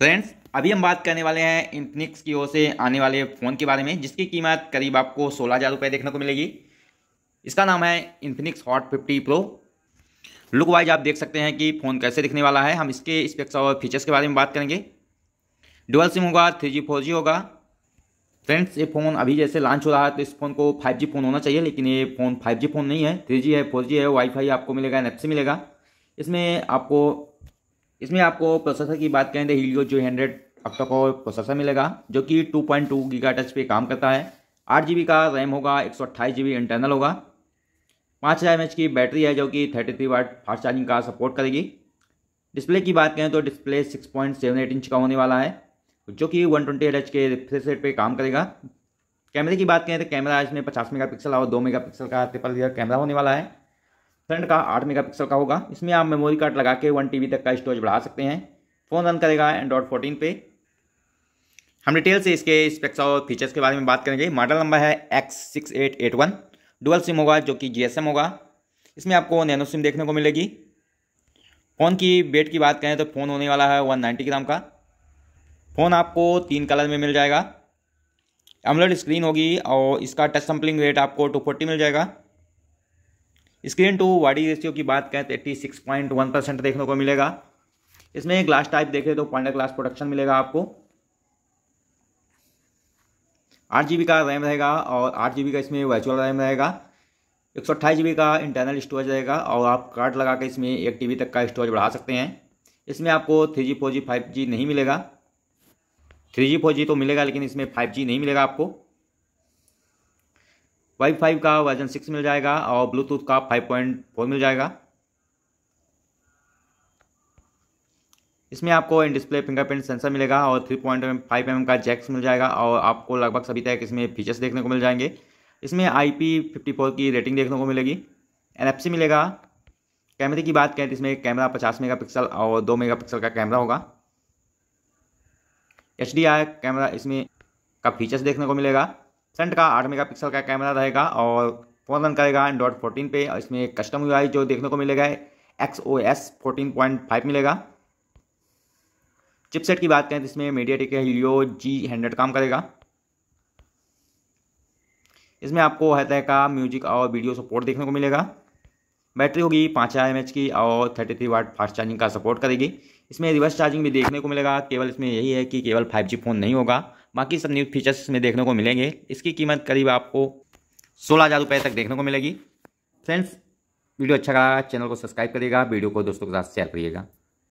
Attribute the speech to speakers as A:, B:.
A: friends अभी हम बात करने वाले हैं इन्फिनिक्स की ओर से आने वाले फ़ोन के बारे में जिसकी कीमत करीब आपको सोलह हज़ार रुपये देखने को मिलेगी इसका नाम है Infinix Hot fifty Pro look wise आप देख सकते हैं कि फ़ोन कैसे दिखने वाला है हम इसके स्पेक्स और फीचर्स के बारे में बात करेंगे डुअल सिम होगा थ्री जी फोर जी होगा फ्रेंड्स ये फ़ोन अभी जैसे लॉन्च हो रहा है तो इस फ़ोन को फाइव जी फ़ोन होना चाहिए लेकिन ये फ़ोन फाइव जी फ़ोन नहीं है थ्री जी है फोर जी है वाईफाई आपको मिलेगा एन मिलेगा इसमें आपको इसमें आपको प्रोसेसर की बात करें तो हीलियो जो हंड्रेड को प्रोसेसर मिलेगा जो कि 2.2 पॉइंट टच पर काम करता है आठ जी का रैम होगा एक सौ इंटरनल होगा पाँच हज़ार की बैटरी है जो कि thirty three watt fast charging का सपोर्ट करेगी डिस्प्ले की बात करें तो display six point seven eight inch का होने वाला है जो कि वन ट्वेंटी एच के रिफ्रेश रेट पर काम करेगा कैमरे की बात करें तो कैमरा इसमें पचास पिक्सल और दो पिक्सल का ट्रिपल रियर कैमरा होने वाला है फ्रंट का आठ मेगापिक्सल का होगा इसमें आप मेमोरी कार्ड लगा के वन टी तक का स्टोरेज बढ़ा सकते हैं फ़ोन रन करेगा एंड्रॉयड फोर्टीन पे हम डिटेल से इसके स्पेक्स और फीचर्स के बारे में बात करेंगे मॉडल नंबर है X six eight eight one dual sim होगा जो कि जीएसएम होगा इसमें आपको नैनो सिम देखने को मिलेगी फ़ोन की वेट की बात करें तो फ़ोन होने वाला है वन नाइन्टी ग्राम का फ़ोन आपको तीन कलर में मिल जाएगा एमलेट स्क्रीन होगी और इसका टच सम्पलिंग रेट आपको टू फोर्टी मिल जाएगा स्क्रीन टू वाडी रेशियो की बात करें तो eighty six point one percent देखने को मिलेगा इसमें ग्लास टाइप देखें तो पांडा ग्लास प्रोडक्शन मिलेगा आपको आठ जी का रैम रहेगा और आठ जी का इसमें वर्चुअल रैम रहेगा एक सौ अट्ठाईस जी का इंटरनल स्टोरेज रहेगा और आप कार्ड लगा के इसमें एक टी तक का स्टोरेज बढ़ा सकते हैं इसमें आपको three G four G five G नहीं मिलेगा थ्री जी फोर जी तो मिलेगा लेकिन इसमें फाइव जी नहीं मिलेगा आपको वाई फाइव का वर्जन सिक्स मिल जाएगा और ब्लूटूथ का फाइव पॉइंट फोर मिल जाएगा इसमें आपको इन डिस्प्ले फिंगरप्रिंट सेंसर मिलेगा और थ्री पॉइंट फाइव एम का जैक्स मिल जाएगा और आपको लगभग सभी तरह के इसमें फीचर्स देखने को मिल जाएंगे इसमें आई पी फिफ्टी फोर की रेटिंग देखने को मिलेगी एन एफ सी मिलेगा कैमरे की बात करें तो इसमें कैमरा पचास मेगा पिक्सल और दो मेगा पिक्सल का कैमरा होगा एच डी आई कैमरा इसमें का फीचर्स देखने को मिलेगा फ्रंट का आठ मेगा पिक्सल का कैमरा रहेगा और फोन रन करेगा एंड्रॉयड फोर्टीन पे और इसमें कस्टम यू जो देखने को मिलेगा X O S fourteen point five मिलेगा चिपसेट की बात करें तो इसमें MediaTek Helio G hundred काम करेगा इसमें आपको हर तरह का म्यूजिक और वीडियो सपोर्ट देखने को मिलेगा बैटरी होगी पाँच हज़ार एम की और thirty three watt fast charging का सपोर्ट करेगी इसमें रिवर्स चार्जिंग भी देखने को मिलेगा केवल इसमें यही है कि केवल फाइव जी फ़ोन नहीं होगा बाकी सब न्यू फीचर्स में देखने को मिलेंगे इसकी कीमत करीब आपको सोलह हज़ार रुपये तक देखने को मिलेगी फ्रेंड्स वीडियो अच्छा लगा चैनल को सब्सक्राइब करिएगा वीडियो को दोस्तों के साथ शेयर करिएगा